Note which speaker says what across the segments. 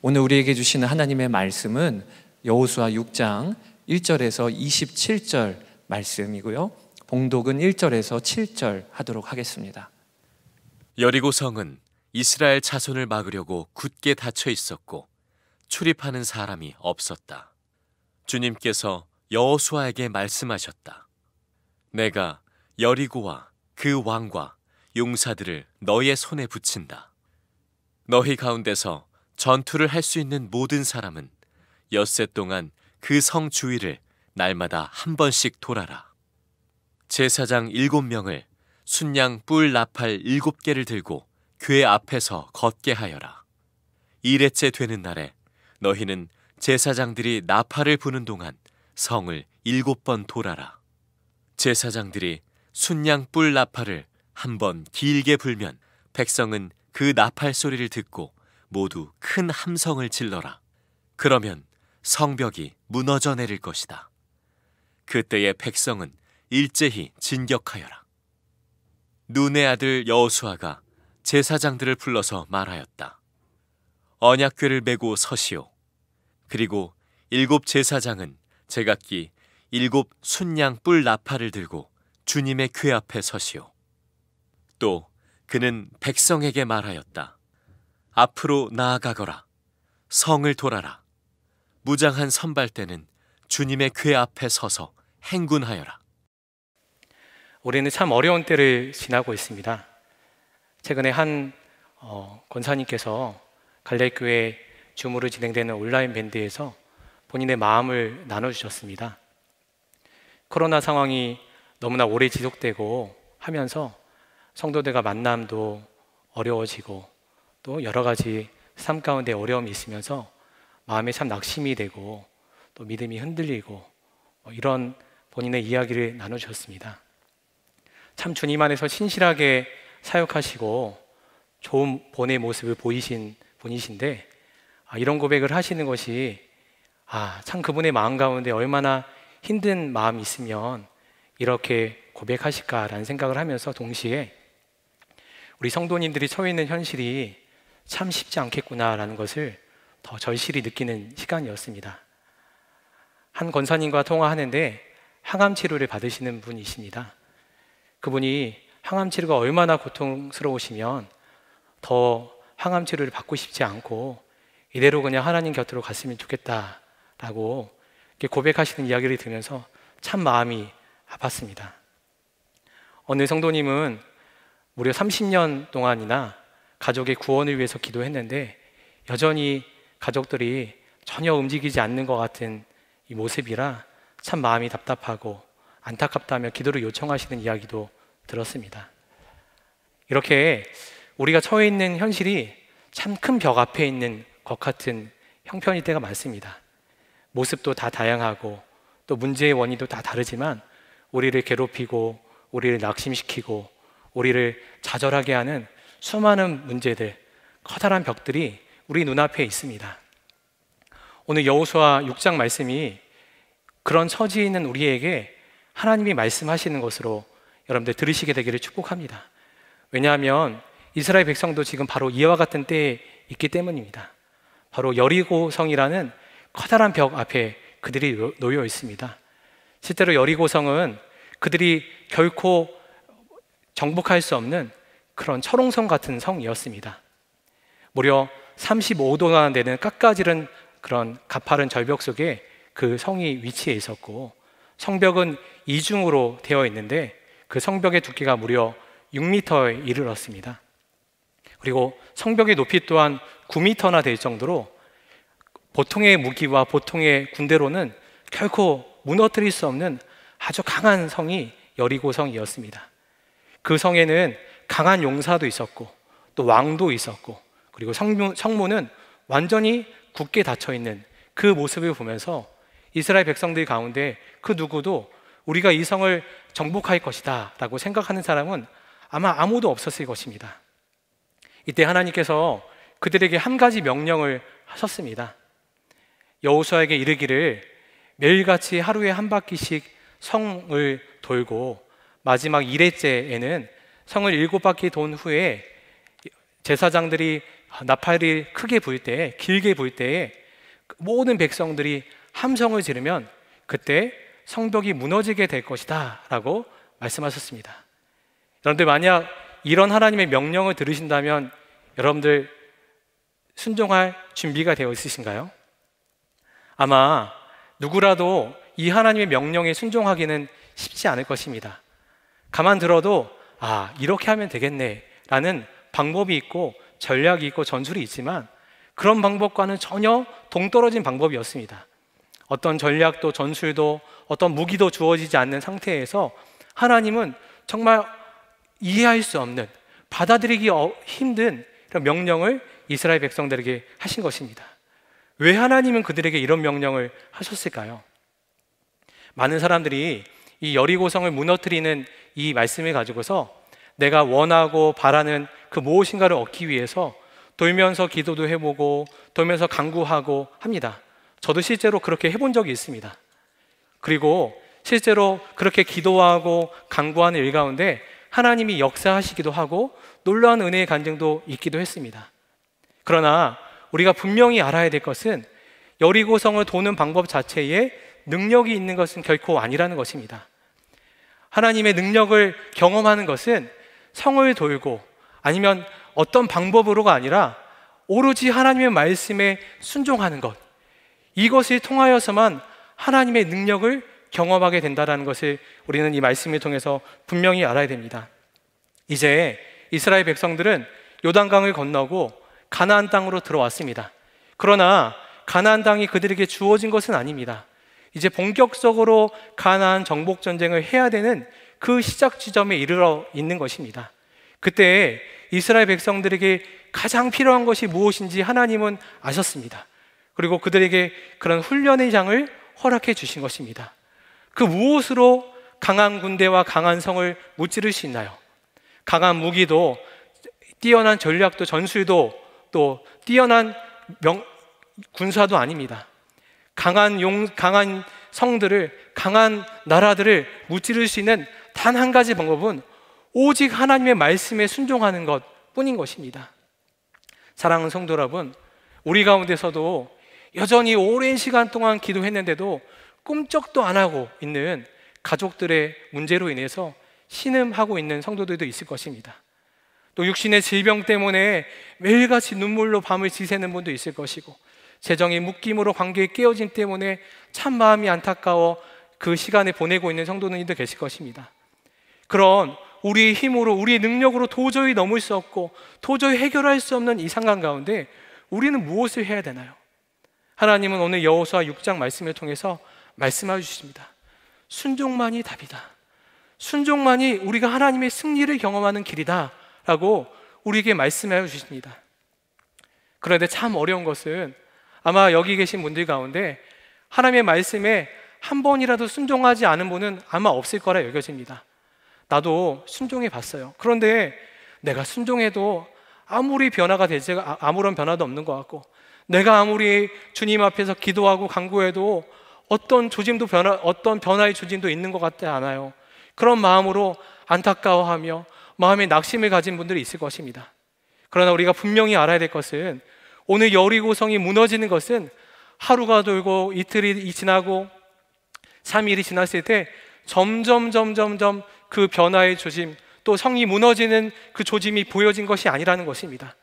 Speaker 1: 오늘 우리에게 주시는 하나님의 말씀은 여호수아 6장 1절에서 27절 말씀이고요. 봉독은 1절에서 7절 하도록 하겠습니다.
Speaker 2: 여리고 성은 이스라엘 자손을 막으려고 굳게 닫혀 있었고 출입하는 사람이 없었다. 주님께서 여호수아에게 말씀하셨다. 내가 여리고와 그 왕과 용사들을 너의 손에 붙인다. 너희 가운데서 전투를 할 수 있는 모든 사람은 엿새 동안 그 성 주위를 날마다 한 번씩 돌아라. 제사장 일곱 명을 순양 뿔 나팔 일곱 개를 들고 괴 앞에서 걷게 하여라. 이레째 되는 날에 너희는 제사장들이 나팔을 부는 동안 성을 일곱 번 돌아라. 제사장들이 순양 뿔 나팔을 한 번 길게 불면 백성은 그 나팔 소리를 듣고 모두 큰 함성을 질러라. 그러면 성벽이 무너져 내릴 것이다. 그때의 백성은 일제히 진격하여라. 눈의 아들 여호수아가 제사장들을 불러서 말하였다. 언약궤를 메고 서시오. 그리고 일곱 제사장은 제각기 일곱 순양 뿔 나팔을 들고 주님의 궤 앞에 서시오. 또 그는 백성에게 말하였다. 앞으로 나아가거라. 성을 돌아라. 무장한 선발대는 주님의 궤 앞에 서서 행군하여라. 우리는 참 어려운 때를 지나고
Speaker 1: 있습니다. 최근에 한 어, 권사님께서 갈래교회 주무로 진행되는 온라인 밴드에서 본인의 마음을 나눠주셨습니다. 코로나 상황이 너무나 오래 지속되고 하면서 성도들과 만남도 어려워지고 또 여러 가지 삶 가운데 어려움이 있으면서 마음에 참 낙심이 되고 또 믿음이 흔들리고 뭐 이런 본인의 이야기를 나누셨습니다. 참 주님 안에서 신실하게 사역하시고 좋은 본의 모습을 보이신 분이신데 아, 이런 고백을 하시는 것이 아, 참 그분의 마음 가운데 얼마나 힘든 마음이 있으면 이렇게 고백하실까라는 생각을 하면서 동시에 우리 성도님들이 처해 있는 현실이 참 쉽지 않겠구나라는 것을 더 절실히 느끼는 시간이었습니다. 한 권사님과 통화하는데 항암 치료를 받으시는 분이십니다. 그분이 항암 치료가 얼마나 고통스러우시면 더 항암 치료를 받고 싶지 않고 이대로 그냥 하나님 곁으로 갔으면 좋겠다라고 고백하시는 이야기를 들으면서 참 마음이 아팠습니다. 어느 성도님은 무려 30년 동안이나 가족의 구원을 위해서 기도했는데 여전히 가족들이 전혀 움직이지 않는 것 같은 이 모습이라 참 마음이 답답하고 안타깝다며 기도를 요청하시는 이야기도 들었습니다. 이렇게 우리가 처해 있는 현실이 참 큰 벽 앞에 있는 것 같은 형편일 때가 많습니다. 모습도 다 다양하고 또 문제의 원인도 다 다르지만 우리를 괴롭히고 우리를 낙심시키고 우리를 좌절하게 하는 수많은 문제들, 커다란 벽들이 우리 눈앞에 있습니다. 오늘 여호수아 6장 말씀이 그런 처지에 있는 우리에게 하나님이 말씀하시는 것으로 여러분들 들으시게 되기를 축복합니다. 왜냐하면 이스라엘 백성도 지금 바로 이와 같은 때에 있기 때문입니다. 바로 여리고 성이라는 커다란 벽 앞에 그들이 놓여 있습니다. 실제로 여리고 성은 그들이 결코 정복할 수 없는 그런 철옹성 같은 성이었습니다. 무려 35도나 되는 깎아지른 그런 가파른 절벽 속에 그 성이 위치해 있었고 성벽은 이중으로 되어 있는데 그 성벽의 두께가 무려 6m에 이르렀습니다. 그리고 성벽의 높이 또한 9m나 될 정도로 보통의 무기와 보통의 군대로는 결코 무너뜨릴 수 없는 아주 강한 성이 여리고 성이었습니다. 그 성에는 강한 용사도 있었고 또 왕도 있었고 그리고 성모 성문은 완전히 굳게 닫혀 있는 그 모습을 보면서 이스라엘 백성들 가운데 그 누구도 우리가 이 성을 정복할 것이다 라고 생각하는 사람은 아마 아무도 없었을 것입니다. 이때 하나님께서 그들에게 한 가지 명령을 하셨습니다. 여호수아에게 이르기를 매일같이 하루에 한 바퀴씩 성을 돌고 마지막 1회째에는 성을 일곱 바퀴 돈 후에 제사장들이 나팔이 크게 부일 때 길게 부일 때에 그 모든 백성들이 함성을 지르면 그때 성벽이 무너지게 될 것이다라고 말씀하셨습니다. 여러분 만약 이런 하나님의 명령을 들으신다면 여러분들 순종할 준비가 되어 있으신가요? 아마 누구라도 이 하나님의 명령에 순종하기는 쉽지 않을 것입니다. 가만 들어도 아, 이렇게 하면 되겠네. 라는 방법이 있고 전략이 있고 전술이 있지만 그런 방법과는 전혀 동떨어진 방법이었습니다. 어떤 전략도 전술도 어떤 무기도 주어지지 않는 상태에서 하나님은 정말 이해할 수 없는 받아들이기 어, 힘든 이런 명령을 이스라엘 백성들에게 하신 것입니다. 왜 하나님은 그들에게 이런 명령을 하셨을까요? 많은 사람들이 이 여리고성을 무너뜨리는 이 말씀을 가지고서 내가 원하고 바라는 그 무엇인가를 얻기 위해서 돌면서 기도도 해보고 돌면서 강구하고 합니다. 저도 실제로 그렇게 해본 적이 있습니다. 그리고 실제로 그렇게 기도하고 강구하는 일 가운데 하나님이 역사하시기도 하고 놀라운 은혜의 간증도 있기도 했습니다. 그러나 우리가 분명히 알아야 될 것은 여리고성을 도는 방법 자체에 능력이 있는 것은 결코 아니라는 것입니다. 하나님의 능력을 경험하는 것은 성을 돌고 아니면 어떤 방법으로가 아니라 오로지 하나님의 말씀에 순종하는 것. 이것을 통하여서만 하나님의 능력을 경험하게 된다는 것을 우리는 이 말씀을 통해서 분명히 알아야 됩니다. 이제 이스라엘 백성들은 요단강을 건너고 가나안 땅으로 들어왔습니다. 그러나 가나안 땅이 그들에게 주어진 것은 아닙니다. 이제 본격적으로 가나안 정복 전쟁을 해야 되는 그 시작 지점에 이르러 있는 것입니다. 그때 이스라엘 백성들에게 가장 필요한 것이 무엇인지 하나님은 아셨습니다. 그리고 그들에게 그런 훈련의 장을 허락해 주신 것입니다. 그 무엇으로 강한 군대와 강한 성을 무찌를 수 있나요? 강한 무기도 뛰어난 전략도 전술도 또 뛰어난 명, 군사도 아닙니다. 강한 용, 강한 성들을, 강한 나라들을 무찌를 수 있는 단 한 가지 방법은 오직 하나님의 말씀에 순종하는 것 뿐인 것입니다. 사랑하는 성도 여러분, 우리 가운데서도 여전히 오랜 시간 동안 기도했는데도 꿈쩍도 안 하고 있는 가족들의 문제로 인해서 신음하고 있는 성도들도 있을 것입니다. 또 육신의 질병 때문에 매일같이 눈물로 밤을 지새는 분도 있을 것이고 재정의 묶임으로 관계에 깨어짐 때문에 참 마음이 안타까워 그 시간에 보내고 있는 성도님들 계실 것입니다. 그런 우리의 힘으로 우리의 능력으로 도저히 넘을 수 없고 도저히 해결할 수 없는 이 상황 가운데 우리는 무엇을 해야 되나요? 하나님은 오늘 여호수아 6장 말씀을 통해서 말씀하 주십니다. 순종만이 답이다. 순종만이 우리가 하나님의 승리를 경험하는 길이다라고 우리에게 말씀하 주십니다. 그런데 참 어려운 것은 아마 여기 계신 분들 가운데 하나님의 말씀에 한 번이라도 순종하지 않은 분은 아마 없을 거라 여겨집니다. 나도 순종해 봤어요. 그런데 내가 순종해도 아무리 변화가 되지 아, 아무런 변화도 없는 것 같고 내가 아무리 주님 앞에서 기도하고 간구해도 어떤 조짐도 변화 어떤 변화의 조짐도 있는 것 같지 않아요. 그런 마음으로 안타까워하며 마음에 낙심을 가진 분들이 있을 것입니다. 그러나 우리가 분명히 알아야 될 것은 오늘 여리고성이 무너지는 것은 하루가 돌고 이틀이 지나고 3일이 지났을 때 점점 점점점 그 변화의 조짐 또 성이 무너지는 그 조짐이 보여진 것이 아니라는 것입니다.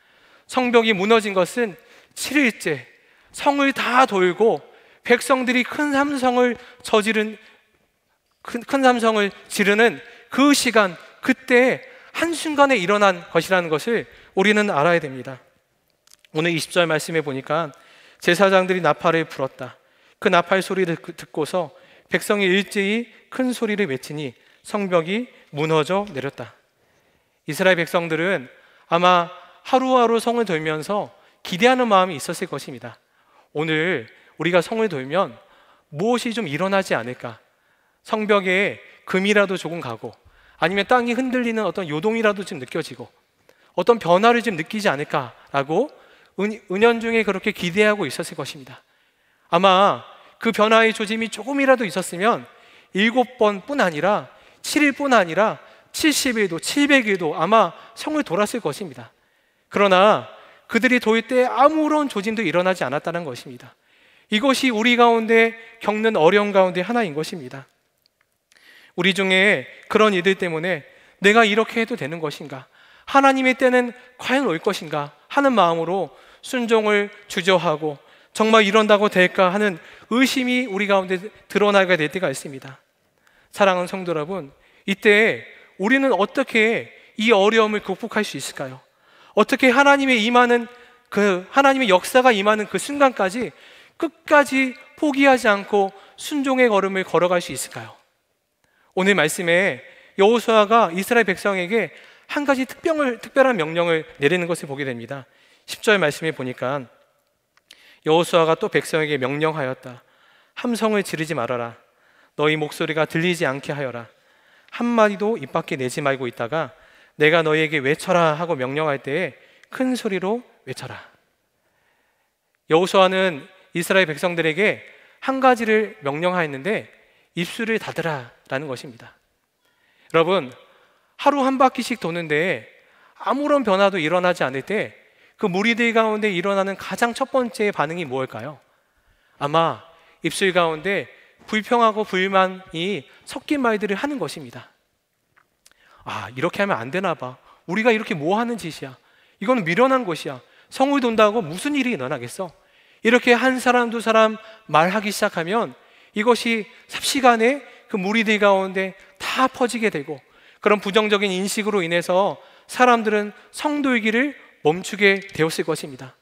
Speaker 1: 성벽이 무너진 것은 7일째 성을 다 돌고 백성들이 큰 삼성을 저지른 큰, 큰 삼성을 지르는 그 시간 그때 한순간에 일어난 것이라는 것을 우리는 알아야 됩니다. 오늘 20절 말씀에 보니까 제사장들이 나팔을 불었다. 그 나팔 소리를 듣고서 백성이 일제히 큰 소리를 외치니 성벽이 무너져 내렸다. 이스라엘 백성들은 아마 하루하루 성을 돌면서 기대하는 마음이 있었을 것입니다. 오늘 우리가 성을 돌면 무엇이 좀 일어나지 않을까? 성벽에 금이라도 조금 가고 아니면 땅이 흔들리는 어떤 요동이라도 좀 느껴지고 어떤 변화를 좀 느끼지 않을까라고 은, 은연중에 그렇게 기대하고 있었을 것입니다. 아마 그 변화의 조짐이 조금이라도 있었으면 일곱 번뿐 아니라 7일뿐 아니라 70일도 700일도 아마 성을 돌았을 것입니다. 그러나 그들이 돌 때 아무런 조짐도 일어나지 않았다는 것입니다. 이것이 우리 가운데 겪는 어려움 가운데 하나인 것입니다. 우리 중에 그런 이들 때문에 내가 이렇게 해도 되는 것인가? 하나님의 때는 과연 올 것인가? 하는 마음으로 순종을 주저하고 정말 이런다고 될까 하는 의심이 우리 가운데 드러나게 될 때가 있습니다. 사랑하는 성도 여러분, 이때 우리는 어떻게 이 어려움을 극복할 수 있을까요? 어떻게 하나님의 임하는 그 하나님의 역사가 임하는 그 순간까지 끝까지 포기하지 않고 순종의 걸음을 걸어갈 수 있을까요? 오늘 말씀에 여호수아가 이스라엘 백성에게 한 가지 특별한 명령을 내리는 것을 보게 됩니다. 10절 말씀에 보니까 여호수아가 또 백성에게 명령하였다. 함성을 지르지 말아라. 너희 목소리가 들리지 않게 하여라. 한 마디도 입 밖에 내지 말고 있다가 내가 너희에게 외쳐라 하고 명령할 때에 큰 소리로 외쳐라. 여호수아는 이스라엘 백성들에게 한 가지를 명령하였는데 입술을 닫으라라는 것입니다. 여러분 하루 한 바퀴씩 도는데 아무런 변화도 일어나지 않을 때그 무리들 가운데 일어나는 가장 첫 번째 반응이 뭘까요? 아마 입술 가운데 불평하고 불만이 섞인 말들을 하는 것입니다. 아, 이렇게 하면 안 되나 봐. 우리가 이렇게 뭐 하는 짓이야. 이건 미련한 것이야. 성을 돈다고 무슨 일이 일어나겠어? 이렇게 한 사람 두 사람 말하기 시작하면 이것이 삽시간에 그 무리들 가운데 다 퍼지게 되고 그런 부정적인 인식으로 인해서 사람들은 성도이기를 멈추게 되었을 것입니다.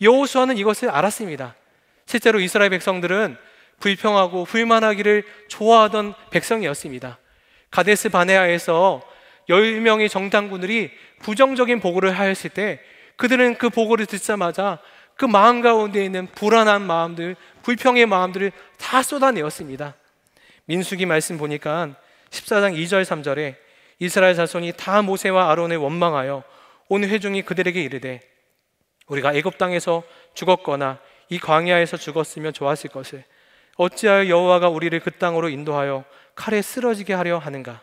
Speaker 1: 여호수아는 이것을 알았습니다. 실제로 이스라엘 백성들은 불평하고 불만하기를 좋아하던 백성이었습니다. 가데스 바네아에서 10명의 정탐군들이 부정적인 보고를 하였을 때 그들은 그 보고를 듣자마자 그 마음 가운데 있는 불안한 마음들, 불평의 마음들을 다 쏟아내었습니다. 민수기 말씀 보니까 14장 2절 3절에 이스라엘 자손이 다 모세와 아론을 원망하여 온 회중이 그들에게 이르되 우리가 애굽 땅에서 죽었거나 이 광야에서 죽었으면 좋았을 것을 어찌하여 여호와가 우리를 그 땅으로 인도하여 칼에 쓰러지게 하려 하는가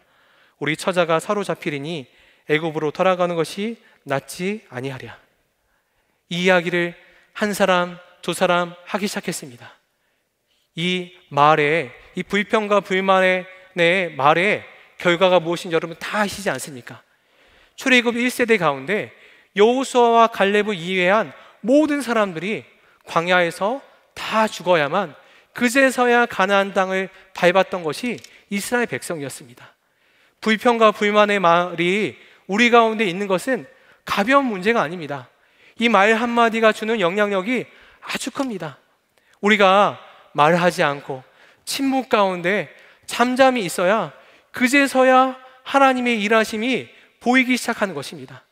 Speaker 1: 우리 처자가 사로잡히리니 애굽으로 돌아가는 것이 낫지 아니하랴 이 이야기를 한 사람 두 사람 하기 시작했습니다 이 말에 이 불평과 불만의 말에 결과가 무엇인지 여러분 다 아시지 않습니까? 출애굽 1세대 가운데 여호수아와 갈렙을 이외한 모든 사람들이 광야에서 다 죽어야만 그제서야 가나안 땅을 밟았던 것이 이스라엘 백성이었습니다. 불평과 불만의 말이 우리 가운데 있는 것은 가벼운 문제가 아닙니다. 이 말 한마디가 주는 영향력이 아주 큽니다. 우리가 말하지 않고 침묵 가운데 잠잠히 있어야 그제서야 하나님의 일하심이 보이기 시작하는 것입니다.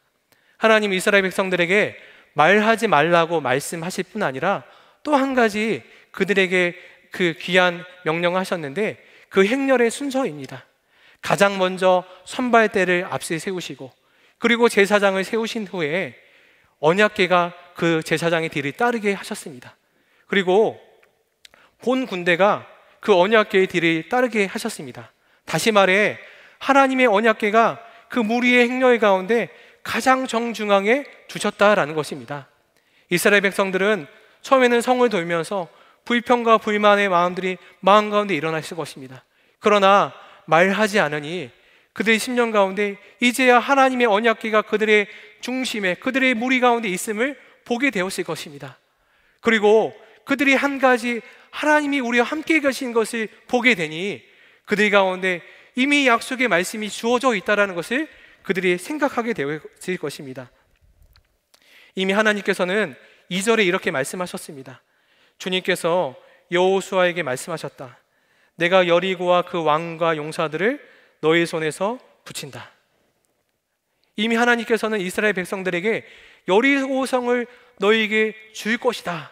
Speaker 1: 하나님 이스라엘 백성들에게 말하지 말라고 말씀하실 뿐 아니라 또 한 가지 그들에게 그 귀한 명령하셨는데 그 행렬의 순서입니다. 가장 먼저 선발대를 앞세 세우시고 그리고 제사장을 세우신 후에 언약계가 그 제사장의 뒤를 따르게 하셨습니다. 그리고 본 군대가 그 언약계의 뒤를 따르게 하셨습니다. 다시 말해 하나님의 언약계가 그 무리의 행렬 가운데 가장 정중앙에 두셨다라는 것입니다. 이스라엘 백성들은 처음에는 성을 돌면서 불평과 불만의 마음들이 마음 가운데 일어났을 것입니다. 그러나 말하지 않으니 그들의 10년 가운데 이제야 하나님의 언약기가 그들의 중심에 그들의 무리 가운데 있음을 보게 되었을 것입니다. 그리고 그들이 한 가지 하나님이 우리와 함께 계신 것을 보게 되니 그들 가운데 이미 약속의 말씀이 주어져 있다라는 것을 그들이 생각하게 되어질 것입니다. 이미 하나님께서는 2절에 이렇게 말씀하셨습니다. 주님께서 여호수아에게 말씀하셨다. 내가 여리고와 그 왕과 용사들을 너희 손에서 붙인다. 이미 하나님께서는 이스라엘 백성들에게 여리고성을 너희에게 줄 것이다.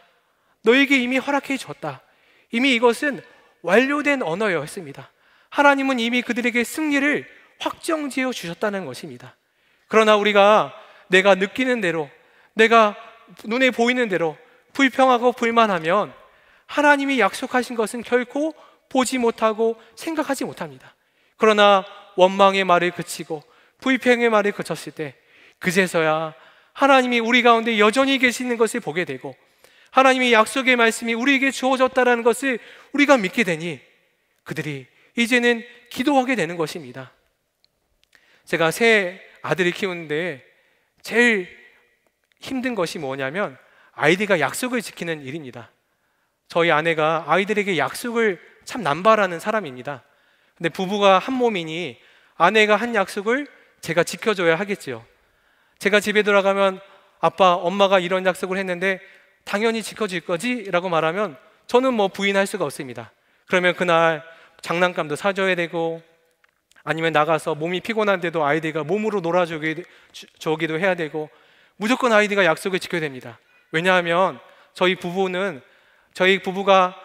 Speaker 1: 너희에게 이미 허락해 줬다. 이미 이것은 완료된 언어였습니다. 하나님은 이미 그들에게 승리를 확정지어 주셨다는 것입니다. 그러나 우리가 내가 느끼는 대로, 내가 눈에 보이는 대로 불평하고 불만하면 하나님이 약속하신 것은 결코 보지 못하고 생각하지 못합니다. 그러나 원망의 말을 그치고 불평의 말을 그쳤을 때 그제서야 하나님이 우리 가운데 여전히 계시는 것을 보게 되고 하나님의 약속의 말씀이 우리에게 주어졌다라는 것을 우리가 믿게 되니 그들이 이제는 기도하게 되는 것입니다. 제가 새 아들을 키우는데 제일 힘든 것이 뭐냐면 아이들과 약속을 지키는 일입니다. 저희 아내가 아이들에게 약속을 참 남발하는 사람입니다. 근데 부부가 한 몸이니 아내가 한 약속을 제가 지켜줘야 하겠지요. 제가 집에 돌아가면 아빠, 엄마가 이런 약속을 했는데 당연히 지켜질 거지? 라고 말하면 저는 뭐 부인할 수가 없습니다. 그러면 그날 장난감도 사줘야 되고 아니면 나가서 몸이 피곤한데도 아이디가 몸으로 놀아주기도 해야 되고 무조건 아이디가 약속을 지켜야 됩니다. 왜냐하면 저희 부부는 저희 부부가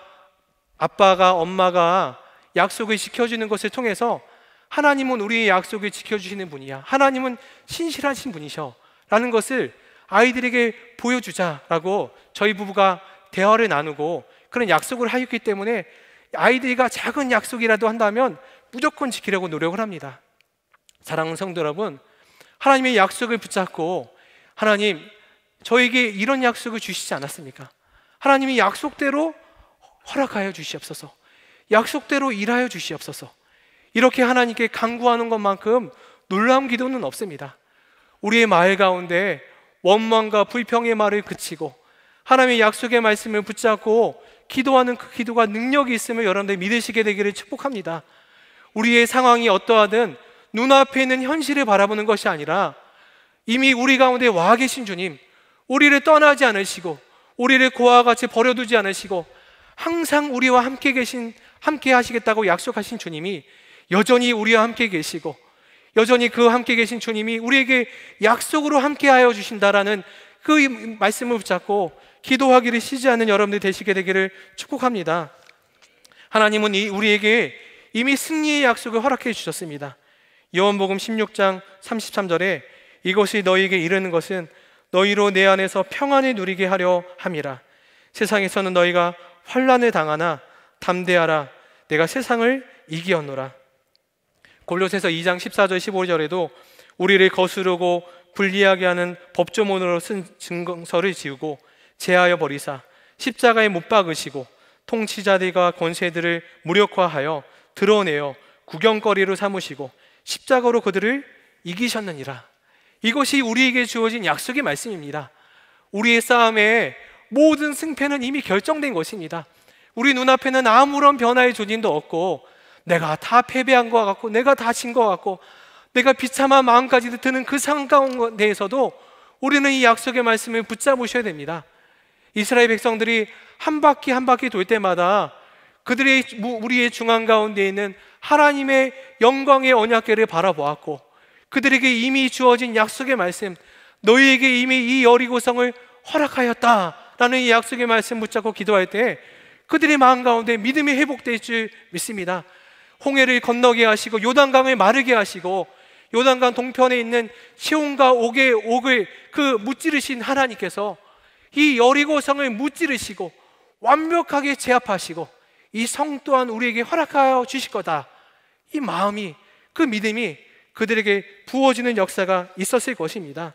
Speaker 1: 아빠가 엄마가 약속을 지켜주는 것을 통해서 하나님은 우리의 약속을 지켜주시는 분이야. 하나님은 신실하신 분이셔. 라는 것을 아이들에게 보여주자라고 저희 부부가 대화를 나누고 그런 약속을 하였기 때문에 아이들이가 작은 약속이라도 한다면 무조건 지키려고 노력을 합니다. 사랑하는 성도 여러분, 하나님의 약속을 붙잡고 하나님 저에게 이런 약속을 주시지 않았습니까? 하나님이 약속대로 허락하여 주시옵소서. 약속대로 일하여 주시옵소서. 이렇게 하나님께 간구하는 것만큼 놀라운 기도는 없습니다. 우리의 말 가운데 원망과 불평의 말을 그치고 하나님의 약속의 말씀을 붙잡고 기도하는 그 기도가 능력이 있음을 여러분들이 믿으시게 되기를 축복합니다. 우리의 상황이 어떠하든 눈앞에 있는 현실을 바라보는 것이 아니라 이미 우리 가운데 와 계신 주님, 우리를 떠나지 않으시고, 우리를 고아와 같이 버려두지 않으시고, 항상 우리와 함께 계신, 함께 하시겠다고 약속하신 주님이 여전히 우리와 함께 계시고, 여전히 그 함께 계신 주님이 우리에게 약속으로 함께 하여 주신다라는 그 말씀을 붙잡고 기도하기를 쉬지 않는 여러분들이 되시게 되기를 축복합니다. 하나님은 우리에게 이미 승리의 약속을 허락해 주셨습니다. 요한복음 16장 33절에 이것이 너희에게 이르는 것은 너희로 내 안에서 평안을 누리게 하려 함이라. 세상에서는 너희가 환란을 당하나 담대하라. 내가 세상을 이기었노라. 골로새서 2장 14절 15절에도 우리를 거스르고 불리하게 하는 법조문으로 쓴 증거서를 지우고 제하여 버리사 십자가에 못 박으시고 통치자들과 권세들을 무력화하여 드러내어 구경거리로 삼으시고 십자가로 그들을 이기셨느니라. 이것이 우리에게 주어진 약속의 말씀입니다. 우리의 싸움에 모든 승패는 이미 결정된 것입니다. 우리 눈앞에는 아무런 변화의 조짐도 없고 내가 다 패배한 것 같고 내가 다 진 것 같고 내가 비참한 마음까지 드는 그 상황 가운데에서도 우리는 이 약속의 말씀을 붙잡으셔야 됩니다. 이스라엘 백성들이 한 바퀴 한 바퀴 돌 때마다 그들의 우리의 중앙 가운데 있는 하나님의 영광의 언약궤를 바라보았고 그들에게 이미 주어진 약속의 말씀 너희에게 이미 이 여리고성을 허락하였다라는 이 약속의 말씀 붙잡고 기도할 때 그들의 마음 가운데 믿음이 회복될 줄 믿습니다. 홍해를 건너게 하시고 요단강을 마르게 하시고 요단강 동편에 있는 시온과 옥의 옥을 그 무찌르신 하나님께서 이 여리고성을 무찌르시고 완벽하게 제압하시고 이 성 또한 우리에게 허락하여 주실 거다. 이 마음이 그 믿음이 그들에게 부어지는 역사가 있었을 것입니다.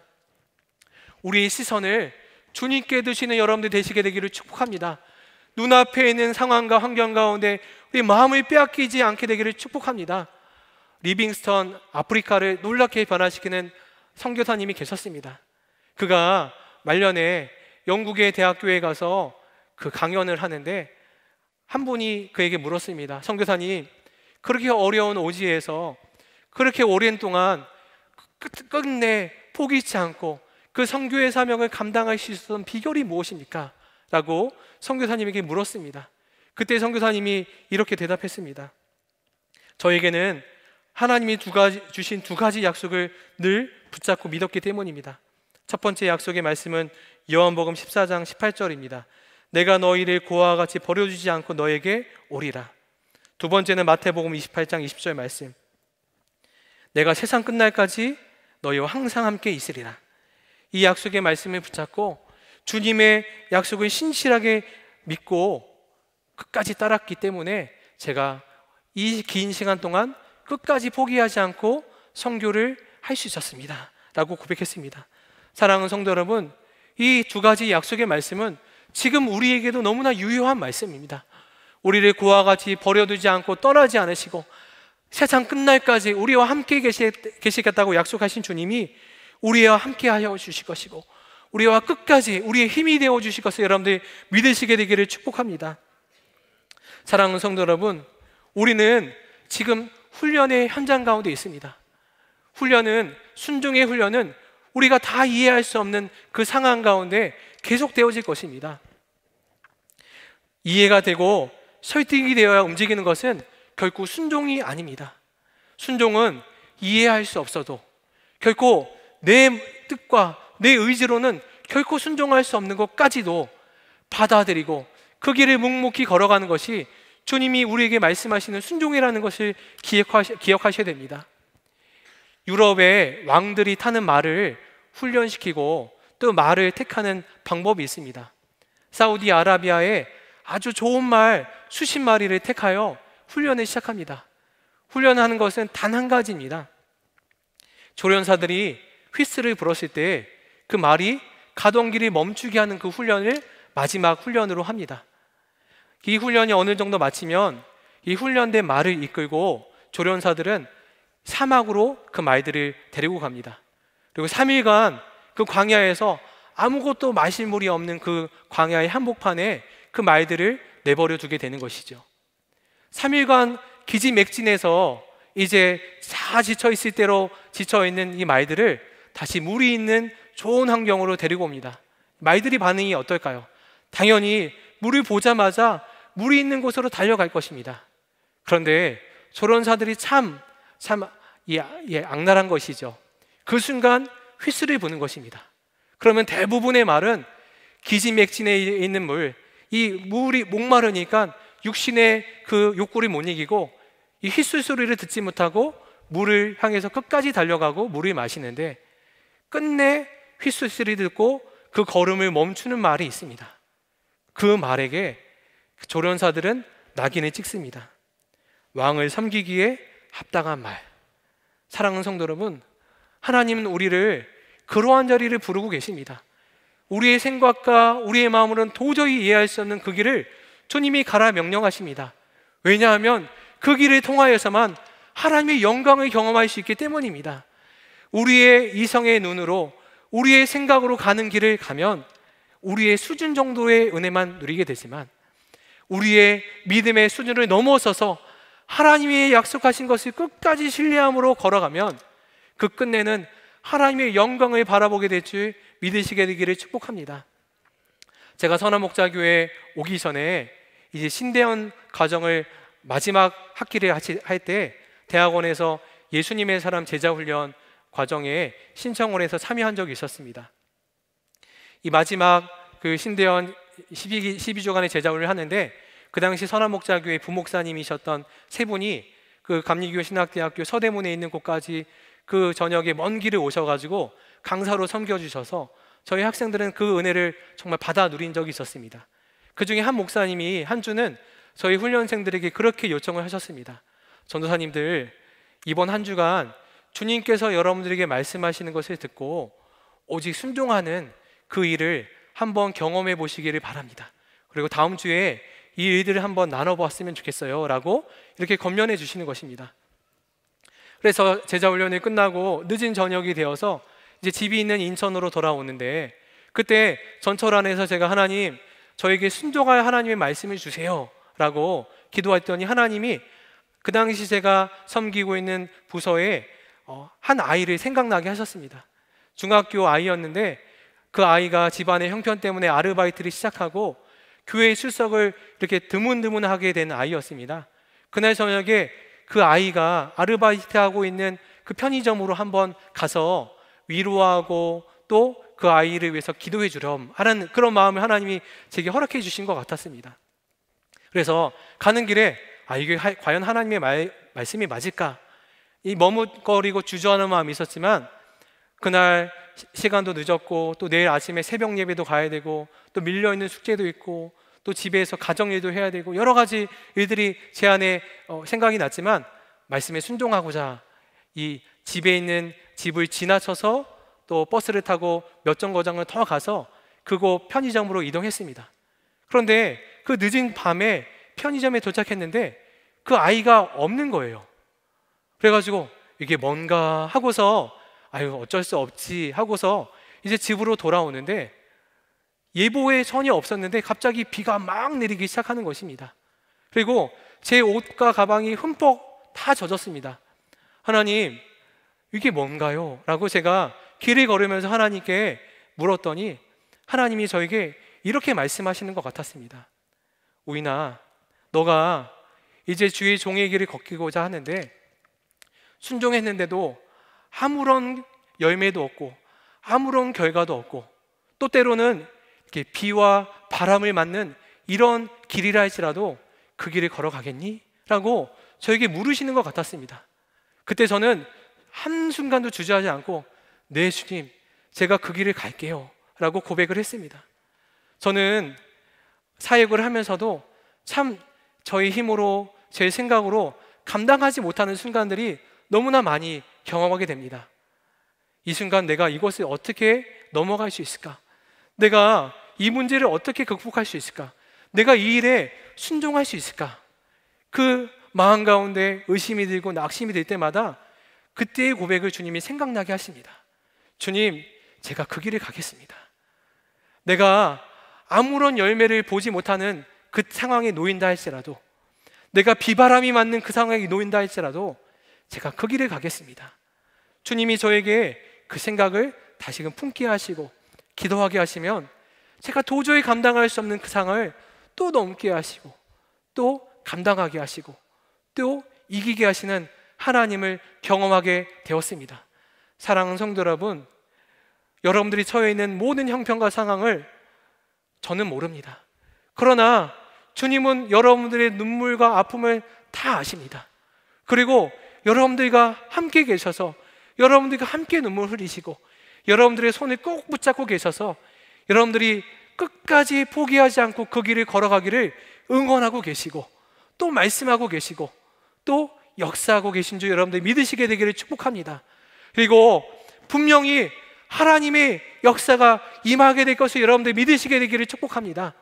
Speaker 1: 우리의 시선을 주님께 드시는 여러분들 되시게 되기를 축복합니다. 눈앞에 있는 상황과 환경 가운데 우리 마음을 빼앗기지 않게 되기를 축복합니다. 리빙스턴 아프리카를 놀랍게 변화시키는 선교사님이 계셨습니다. 그가 말년에 영국의 대학교에 가서 그 강연을 하는데 한 분이 그에게 물었습니다. 선교사님, 그렇게 어려운 오지에서 그렇게 오랜 동안 끝, 내 포기치 않고 그 선교의 사명을 감당할 수 있었던 비결이 무엇입니까? 라고 선교사님에게 물었습니다. 그때 선교사님이 이렇게 대답했습니다. 저에게는 하나님이 두 가지, 주신 두 가지 약속을 늘 붙잡고 믿었기 때문입니다. 첫 번째 약속의 말씀은 요한복음 14장 18절입니다. 내가 너희를 고아와 같이 버려주지 않고 너에게 오리라. 두 번째는 마태복음 28장 20절 말씀. 내가 세상 끝날까지 너희와 항상 함께 있으리라. 이 약속의 말씀을 붙잡고 주님의 약속을 신실하게 믿고 끝까지 따랐기 때문에 제가 이 긴 시간 동안 끝까지 포기하지 않고 성교를 할 수 있었습니다. 라고 고백했습니다. 사랑하는 성도 여러분, 이 두 가지 약속의 말씀은 지금 우리에게도 너무나 유효한 말씀입니다. 우리를 그와 같이 버려두지 않고 떠나지 않으시고 세상 끝날까지 우리와 함께 계시겠다고 약속하신 주님이 우리와 함께 하여 주실 것이고 우리와 끝까지 우리의 힘이 되어 주실 것을 여러분들이 믿으시게 되기를 축복합니다. 사랑하는 성도 여러분, 우리는 지금 훈련의 현장 가운데 있습니다. 훈련은 순종의 훈련은 우리가 다 이해할 수 없는 그 상황 가운데 계속되어질 것입니다. 이해가 되고 설득이 되어야 움직이는 것은 결코 순종이 아닙니다. 순종은 이해할 수 없어도 결코 내 뜻과 내 의지로는 결코 순종할 수 없는 것까지도 받아들이고 그 길을 묵묵히 걸어가는 것이 주님이 우리에게 말씀하시는 순종이라는 것을 기억하셔, 야 됩니다. 유럽의 왕들이 타는 말을 훈련시키고 또 말을 택하는 방법이 있습니다. 사우디아라비아에 아주 좋은 말 수십 마리를 택하여 훈련을 시작합니다. 훈련하는 것은 단 한 가지입니다. 조련사들이 휘스를 불었을 때 그 말이 가던 길이 멈추게 하는 그 훈련을 마지막 훈련으로 합니다. 이 훈련이 어느 정도 마치면 이 훈련된 말을 이끌고 조련사들은 사막으로 그 말들을 데리고 갑니다. 그리고 3일간 그 광야에서 아무것도 마실 물이 없는 그 광야의 한복판에 그 말들을 내버려 두게 되는 것이죠. 3일간 기지맥진에서 이제 다 지쳐 있을 대로 지쳐 있는 이 말들을 다시 물이 있는 좋은 환경으로 데리고 옵니다. 말들이 반응이 어떨까요? 당연히 물을 보자마자 물이 있는 곳으로 달려갈 것입니다. 그런데 조련사들이 참참 예, 예, 악랄한 것이죠. 그 순간 휘슬을 부는 것입니다. 그러면 대부분의 말은 기지맥진에 있는 물, 이 물이 목마르니까 육신의 그 욕구를 못 이기고 이 휘슬 소리를 듣지 못하고 물을 향해서 끝까지 달려가고 물을 마시는데 끝내 휘슬 소리 듣고 그 걸음을 멈추는 말이 있습니다. 그 말에게 조련사들은 낙인을 찍습니다. 왕을 섬기기에 합당한 말. 사랑하는 성도 여러분, 하나님은 우리를 그러한 자리를 부르고 계십니다. 우리의 생각과 우리의 마음으로는 도저히 이해할 수 없는 그 길을 주님이 가라 명령하십니다. 왜냐하면 그 길을 통하여서만 하나님의 영광을 경험할 수 있기 때문입니다. 우리의 이성의 눈으로 우리의 생각으로 가는 길을 가면 우리의 수준 정도의 은혜만 누리게 되지만 우리의 믿음의 수준을 넘어서서 하나님이 약속하신 것을 끝까지 신뢰함으로 걸어가면 그 끝내는 하나님의 영광을 바라보게 될 줄 믿으시게 되기를 축복합니다. 제가 선한 목자 교회 오기 전에 이제 신대원 과정을 마지막 학기를 할 때 대학원에서 예수님의 사람 제자 훈련 과정에 신청원에서 참여한 적이 있었습니다. 이 마지막 그 신대원 12, 12주간의 제자 훈련을 하는데 그 당시 선화목자교회 부목사님이셨던 세 분이 그 감리교 신학대학교 서대문에 있는 곳까지 그 저녁에 먼 길을 오셔가지고 강사로 섬겨주셔서 저희 학생들은 그 은혜를 정말 받아 누린 적이 있었습니다. 그 중에 한 목사님이 한 주는 저희 훈련생들에게 그렇게 요청을 하셨습니다. 전도사님들, 이번 한 주간 주님께서 여러분들에게 말씀하시는 것을 듣고 오직 순종하는 그 일을 한번 경험해 보시기를 바랍니다. 그리고 다음 주에 이 일들을 한번 나눠보았으면 좋겠어요. 라고 이렇게 건면해 주시는 것입니다. 그래서 제자훈련이 끝나고 늦은 저녁이 되어서 이제 집이 있는 인천으로 돌아오는데 그때 전철 안에서 제가 하나님 저에게 순종할 하나님의 말씀을 주세요. 라고 기도했더니 하나님이 그 당시 제가 섬기고 있는 부서에 어, 한 아이를 생각나게 하셨습니다. 중학교 아이였는데 그 아이가 집안의 형편 때문에 아르바이트를 시작하고 교회의 출석을 이렇게 드문드문하게 된 아이였습니다. 그날 저녁에 그 아이가 아르바이트하고 있는 그 편의점으로 한번 가서 위로하고 또 그 아이를 위해서 기도해 주렴 하는 그런 마음을 하나님이 제게 허락해 주신 것 같았습니다. 그래서 가는 길에 아 이게 하, 과연 하나님의 말, 말씀이 맞을까 이 머뭇거리고 주저하는 마음이 있었지만 그날 시간도 늦었고 또 내일 아침에 새벽 예배도 가야 되고 또 밀려 있는 숙제도 있고 또 집에서 가정 일도 해야 되고 여러 가지 일들이 제 안에 어, 생각이 났지만 말씀에 순종하고자 이 집에 있는 집을 지나쳐서 또 버스를 타고 몇 정거장을 더 가서 그곳 편의점으로 이동했습니다. 그런데 그 늦은 밤에 편의점에 도착했는데 그 아이가 없는 거예요. 그래가지고 이게 뭔가 하고서 아유 어쩔 수 없지 하고서 이제 집으로 돌아오는데 예보에 전혀 없었는데 갑자기 비가 막 내리기 시작하는 것입니다. 그리고 제 옷과 가방이 흠뻑 다 젖었습니다. 하나님, 이게 뭔가요? 라고 제가 길을 걸으면서 하나님께 물었더니 하나님이 저에게 이렇게 말씀하시는 것 같았습니다. 우이나 너가 이제 주의 종의 길을 걷기고자 하는데 순종했는데도 아무런 열매도 없고 아무런 결과도 없고 또 때로는 이렇게 비와 바람을 맞는 이런 길이라 할지라도 그 길을 걸어가겠니? 라고 저에게 물으시는 것 같았습니다. 그때 저는 한순간도 주저하지 않고 네 주님 제가 그 길을 갈게요 라고 고백을 했습니다. 저는 사역을 하면서도 참 저의 힘으로 제 생각으로 감당하지 못하는 순간들이 너무나 많이 경험하게 됩니다. 이 순간 내가 이곳을 어떻게 넘어갈 수 있을까? 내가 이 문제를 어떻게 극복할 수 있을까? 내가 이 일에 순종할 수 있을까? 그 마음 가운데 의심이 들고 낙심이 될 때마다 그때의 고백을 주님이 생각나게 하십니다. 주님, 제가 그 길을 가겠습니다. 내가 아무런 열매를 보지 못하는 그 상황에 놓인다 할지라도 내가 비바람이 맞는 그 상황에 놓인다 할지라도 제가 그 길을 가겠습니다. 주님이 저에게 그 생각을 다시금 품게 하시고 기도하게 하시면 제가 도저히 감당할 수 없는 그 상을 또 넘게 하시고 또 감당하게 하시고 또 이기게 하시는 하나님을 경험하게 되었습니다. 사랑하는 성도 여러분, 여러분들이 처해 있는 모든 형편과 상황을 저는 모릅니다. 그러나 주님은 여러분들의 눈물과 아픔을 다 아십니다. 그리고 여러분들과 함께 계셔서 여러분들과 함께 눈물 흘리시고 여러분들의 손을 꼭 붙잡고 계셔서 여러분들이 끝까지 포기하지 않고 그 길을 걸어가기를 응원하고 계시고 또 말씀하고 계시고 또 역사하고 계신 줄여러분들 믿으시게 되기를 축복합니다. 그리고 분명히 하나님의 역사가 임하게 될 것을 여러분들이 믿으시게 되기를 축복합니다.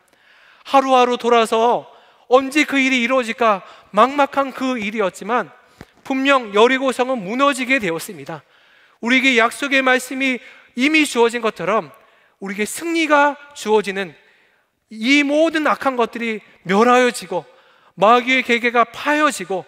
Speaker 1: 하루하루 돌아서 언제 그 일이 이루어질까 막막한 그 일이었지만 분명 여리고성은 무너지게 되었습니다. 우리에게 약속의 말씀이 이미 주어진 것처럼 우리에게 승리가 주어지는 이 모든 악한 것들이 멸하여지고 마귀의 계계가 파여지고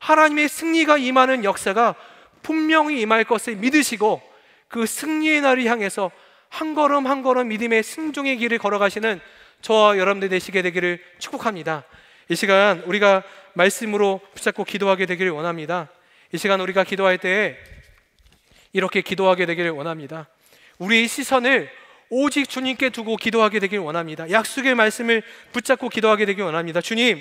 Speaker 1: 하나님의 승리가 임하는 역사가 분명히 임할 것을 믿으시고 그 승리의 날을 향해서 한 걸음 한 걸음 믿음의 승종의 길을 걸어가시는 저와 여러분들 되시게 되기를 축복합니다. 이 시간 우리가 말씀으로 붙잡고 기도하게 되기를 원합니다. 이 시간 우리가 기도할 때 이렇게 기도하게 되기를 원합니다. 우리의 시선을 오직 주님께 두고 기도하게 되길 원합니다. 약속의 말씀을 붙잡고 기도하게 되길 원합니다. 주님,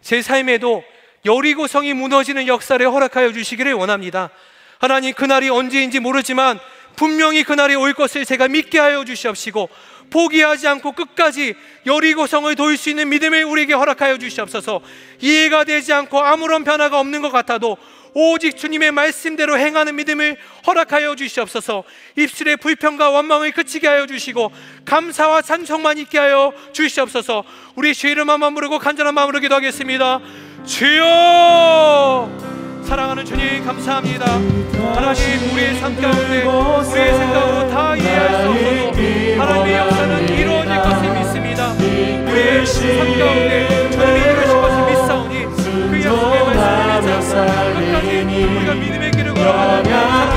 Speaker 1: 제 삶에도 여리고 성이 무너지는 역사를 허락하여 주시기를 원합니다. 하나님, 그날이 언제인지 모르지만 분명히 그날이 올 것을 제가 믿게 하여 주시옵시고 포기하지 않고 끝까지 여리고성을 도일 수 있는 믿음을 우리에게 허락하여 주시옵소서 이해가 되지 않고 아무런 변화가 없는 것 같아도 오직 주님의 말씀대로 행하는 믿음을 허락하여 주시옵소서 입술의 불평과 원망을 그치게 하여 주시고 감사와 찬송만 있게 하여 주시옵소서 우리 주 이름만 부르고 간절한 마음으로 기도하겠습니다 주여 사랑하는 주님 감사합니다 하나님 우리의 삶 가운데 우리의 생각으로 다 이해할 수 없어서 하나님의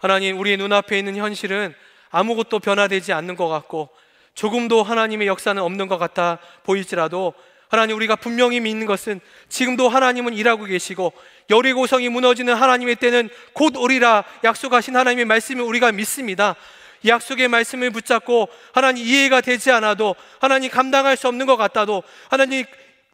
Speaker 1: 하나님 우리의 눈앞에 있는 현실은 아무것도 변화되지 않는 것 같고 조금도 하나님의 역사는 없는 것 같아 보일지라도 하나님 우리가 분명히 믿는 것은 지금도 하나님은 일하고 계시고 여리고성이 무너지는 하나님의 때는 곧 오리라 약속하신 하나님의 말씀을 우리가 믿습니다. 약속의 말씀을 붙잡고 하나님 이해가 되지 않아도 하나님 감당할 수 없는 것 같아도 하나님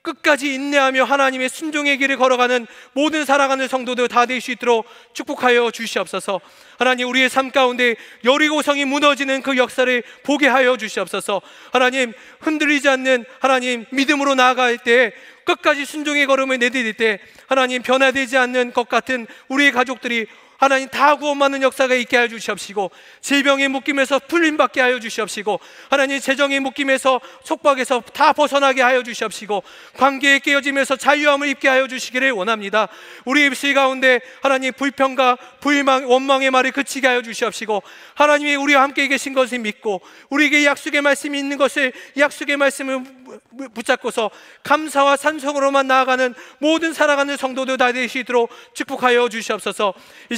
Speaker 1: 끝까지 인내하며 하나님의 순종의 길을 걸어가는 모든 사랑하는 성도들 다 될 수 있도록 축복하여 주시옵소서. 하나님 우리의 삶 가운데 여리고성이 무너지는 그 역사를 보게 하여 주시옵소서. 하나님 흔들리지 않는 하나님 믿음으로 나아갈 때 끝까지 순종의 걸음을 내딛을 때 하나님 변화되지 않는 것 같은 우리의 가족들이 하나님 다 구원받는 역사가 있게 하여 주시옵시고 질병의 묶임에서 풀림받게 하여 주시옵시고 하나님 재정의 묶임에서 속박에서 다 벗어나게 하여 주시옵시고 관계에 깨어지면서 자유함을 입게 하여 주시기를 원합니다 우리 입술 가운데 하나님 불평과 불망, 원망의 말을 그치게 하여 주시옵시고 하나님이 우리와 함께 계신 것을 믿고 우리에게 약속의 말씀이 있는 것을 약속의 말씀을 붙잡고서 감사와 산성으로만 나아가는 모든 살아가는 성도들 다 되시도록 축복하여 주시옵소서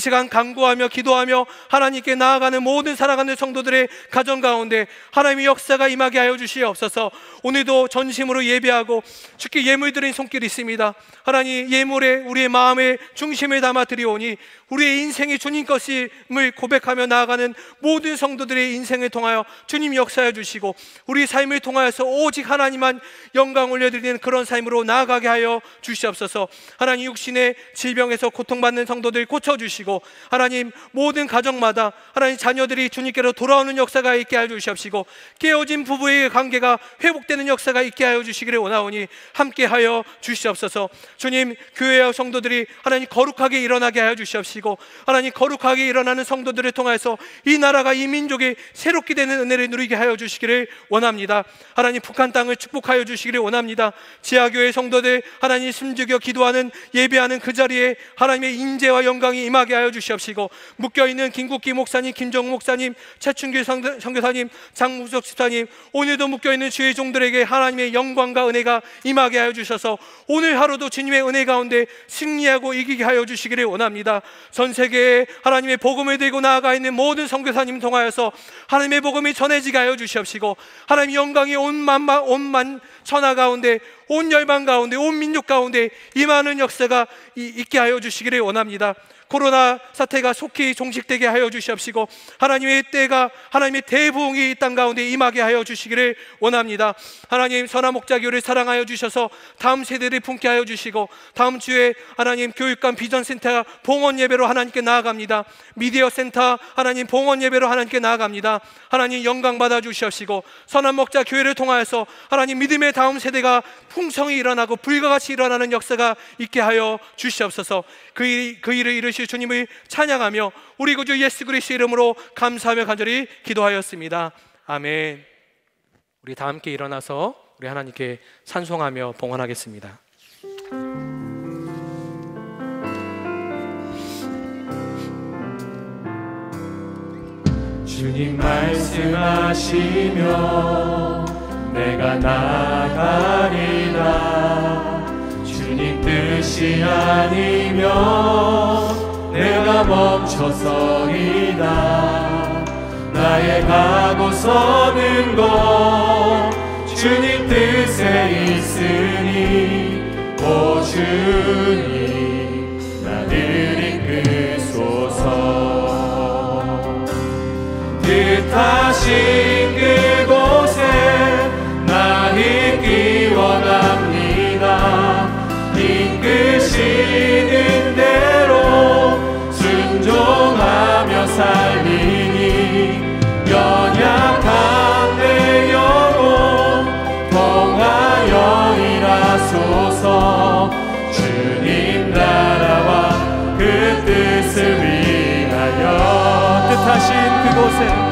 Speaker 1: 시간 간구하며 기도하며 하나님께 나아가는 모든 살아가는 성도들의 가정 가운데 하나님의 역사가 임하게 하여 주시옵소서. 오늘도 전심으로 예배하고 주께 예물 드린 손길이 있습니다. 하나님 예물에 우리의 마음의 중심을 담아 드리오니 우리의 인생이 주님 것임을 고백하며 나아가는 모든 성도들의 인생을 통하여 주님 역사해 주시고 우리 삶을 통하여서 오직 하나님만 영광 올려드리는 그런 삶으로 나아가게 하여 주시옵소서 하나님 육신의 질병에서 고통받는 성도들 고쳐주시고 하나님 모든 가정마다 하나님 자녀들이 주님께로 돌아오는 역사가 있게 하여 주시옵시고 깨어진 부부의 관계가 회복되는 역사가 있게 하여 주시기를 원하오니 함께 하여 주시옵소서 주님 교회와 성도들이 하나님 거룩하게 일어나게 하여 주시옵시고 하시고 하나님 거룩하게 일어나는 성도들을 통해서이 나라가 이 민족이 새롭게 되는 은혜를 누리게 하여 주시기를 원합니다. 하나님 북한 땅을 축복하여 주시기를 원합니다. 지하교회 성도들 하나님 심지어 기도하는 예배하는 그 자리에 하나님의 인재와 영광이 임하게 하여 주시옵시고 묶여있는 김국기 목사님, 김정우 목사님, 최춘길 선교사님, 장무석 집사님 오늘도 묶여있는 주의 종들에게 하나님의 영광과 은혜가 임하게 하여 주셔서 오늘 하루도 주님의 은혜 가운데 승리하고 이기게 하여 주시기를 원합니다. 전 세계에 하나님의 복음을 들고 나아가 있는 모든 선교사님 통하여서 하나님의 복음이 전해지게 하여 주시옵시고 하나님 영광이 온 만만 온 만 천하 가운데 온 열방 가운데 온 민족 가운데 이 많은 역사가 있게 하여 주시기를 원합니다. 코로나 사태가 속히 종식되게 하여 주시옵시고 하나님의 때가 하나님의 대부흥이 땅 가운데 임하게 하여 주시기를 원합니다. 하나님 선한 목자 교를 사랑하여 주셔서 다음 세대를 품게 하여 주시고 다음 주에 하나님 교육관 비전센터 봉헌 예배로 하나님께 나아갑니다. 미디어 센터 하나님 봉헌 예배로 하나님께 나아갑니다. 하나님 영광 받아 주시옵시고 선한 목자 교회를 통하여서 하나님 믿음의 다음 세대가 풍성히 일어나고 불과 같이 일어나는 역사가 있게 하여 주시옵소서. 그, 일, 그 일을 이루시 세우시 주님을 찬양하며 우리 구주 예수 그리스도 이름으로 감사하며 간절히 기도하였습니다. 아멘. 우리 다 함께 일어나서 우리 하나님께 찬송하며 봉헌하겠습니다.
Speaker 3: 주님 말씀하시며 내가 나가리라 주님 뜻이 아니면 내가 멈춰서리다 나의 가고 서는 것 주님 뜻에 있으니 오 주님 나를 이끄소서 뜻하신 주님 나라와 그 뜻을 위하여 뜻하신 그곳에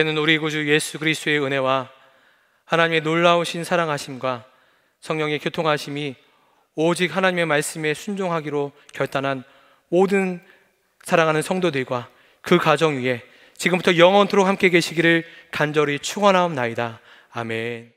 Speaker 1: 이제는 우리 구주 예수 그리스도의 은혜와 하나님의 놀라우신 사랑하심과 성령의 교통하심이 오직 하나님의 말씀에 순종하기로 결단한 모든 사랑하는 성도들과 그 가정 위에 지금부터 영원토록 함께 계시기를 간절히 축원하옵나이다. 아멘.